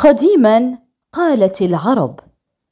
قديما قالت العرب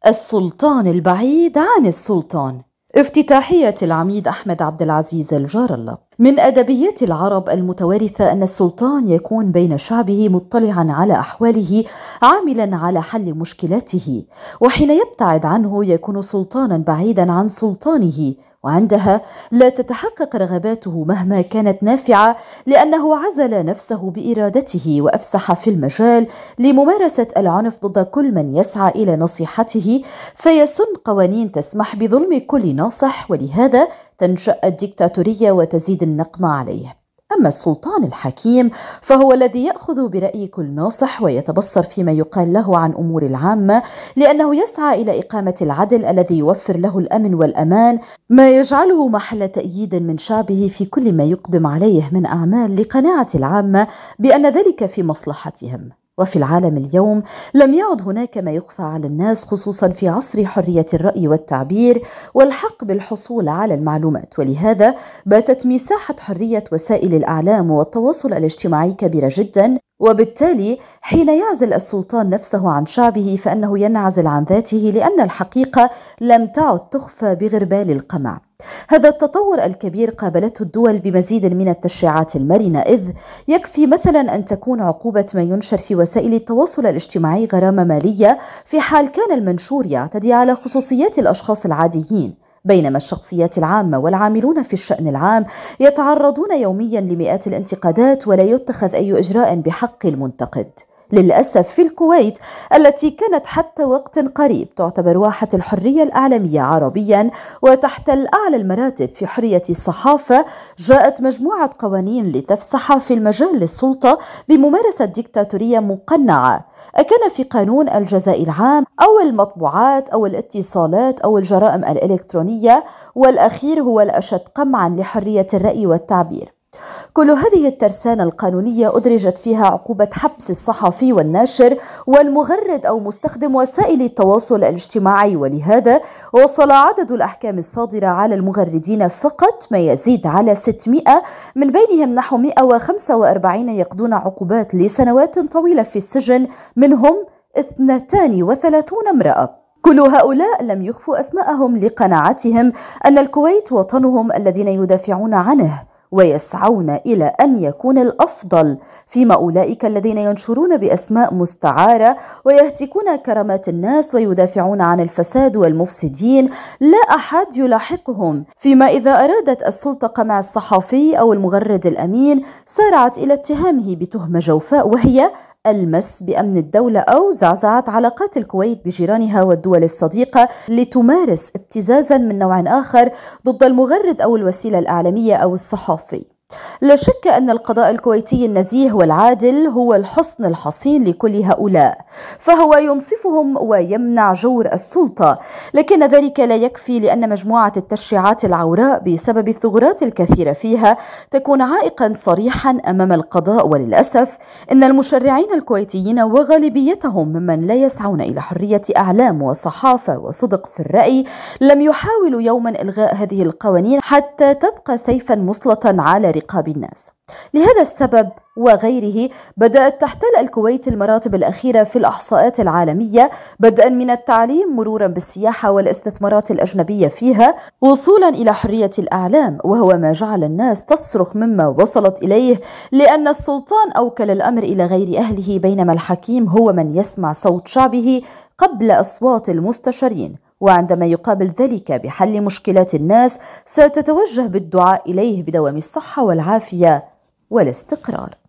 السلطان البعيد عن السلطان افتتاحية العميد أحمد عبد العزيز الجار الله من ادبيات العرب المتوارثه ان السلطان يكون بين شعبه مطلعا على احواله عاملا على حل مشكلاته وحين يبتعد عنه يكون سلطانا بعيدا عن سلطانه وعندها لا تتحقق رغباته مهما كانت نافعه لانه عزل نفسه بارادته وافسح في المجال لممارسه العنف ضد كل من يسعى الى نصيحته فيسن قوانين تسمح بظلم كل ناصح ولهذا تنشأ الديكتاتورية وتزيد النقمة عليه أما السلطان الحكيم فهو الذي يأخذ برأي كل ناصح ويتبصر فيما يقال له عن أمور العامة لأنه يسعى إلى إقامة العدل الذي يوفر له الأمن والأمان ما يجعله محل تأييد من شعبه في كل ما يقدم عليه من أعمال لقناعة العامة بأن ذلك في مصلحتهم وفي العالم اليوم لم يعد هناك ما يخفى على الناس خصوصا في عصر حريه الراي والتعبير والحق بالحصول على المعلومات ولهذا باتت مساحه حريه وسائل الاعلام والتواصل الاجتماعي كبيره جدا وبالتالي حين يعزل السلطان نفسه عن شعبه فانه ينعزل عن ذاته لان الحقيقه لم تعد تخفى بغربال القمع هذا التطور الكبير قابلته الدول بمزيد من التشريعات المرنة إذ يكفي مثلا أن تكون عقوبة ما ينشر في وسائل التواصل الاجتماعي غرامة مالية في حال كان المنشور يعتدي على خصوصيات الأشخاص العاديين بينما الشخصيات العامة والعاملون في الشأن العام يتعرضون يوميا لمئات الانتقادات ولا يتخذ أي إجراء بحق المنتقد للأسف في الكويت التي كانت حتى وقت قريب تعتبر واحة الحرية الإعلامية عربيا وتحتل أعلى المراتب في حرية الصحافة جاءت مجموعة قوانين لتفسح في المجال للسلطة بممارسة ديكتاتورية مقنعة أكان في قانون الجزاء العام أو المطبوعات أو الاتصالات أو الجرائم الإلكترونية والأخير هو الأشد قمعا لحرية الرأي والتعبير كل هذه الترسانة القانونية أدرجت فيها عقوبة حبس الصحفي والناشر والمغرد أو مستخدم وسائل التواصل الاجتماعي ولهذا وصل عدد الأحكام الصادرة على المغردين فقط ما يزيد على 600 من بينهم نحو 145 يقضون عقوبات لسنوات طويلة في السجن منهم 32 امرأة كل هؤلاء لم يخفوا أسماءهم لقناعتهم أن الكويت وطنهم الذين يدافعون عنه ويسعون الى ان يكون الافضل فيما اولئك الذين ينشرون باسماء مستعاره ويهتكون كرامات الناس ويدافعون عن الفساد والمفسدين لا احد يلاحقهم فيما اذا ارادت السلطه قمع الصحفي او المغرد الامين سارعت الى اتهامه بتهمه جوفاء وهي المس بأمن الدولة أو زعزعة علاقات الكويت بجيرانها والدول الصديقة لتمارس ابتزازا من نوع آخر ضد المغرد أو الوسيلة الإعلامية أو الصحافي لا شك أن القضاء الكويتي النزيه والعادل هو الحصن الحصين لكل هؤلاء فهو ينصفهم ويمنع جور السلطة لكن ذلك لا يكفي لأن مجموعة التشريعات العوراء بسبب الثغرات الكثيرة فيها تكون عائقا صريحا أمام القضاء وللأسف إن المشرعين الكويتيين وغالبيتهم ممن لا يسعون إلى حرية أعلام وصحافة وصدق في الرأي لم يحاولوا يوما إلغاء هذه القوانين حتى تبقى سيفا مسلطا على رقاب الناس لهذا السبب وغيره بدأت تحتل الكويت المراتب الأخيرة في الأحصاءات العالمية بدءا من التعليم مرورا بالسياحة والاستثمارات الأجنبية فيها وصولا إلى حرية الأعلام وهو ما جعل الناس تصرخ مما وصلت إليه لأن السلطان أوكل الأمر إلى غير أهله بينما الحكيم هو من يسمع صوت شعبه قبل أصوات المستشارين وعندما يقابل ذلك بحل مشكلات الناس ستتوجه بالدعاء إليه بدوام الصحة والعافية والاستقرار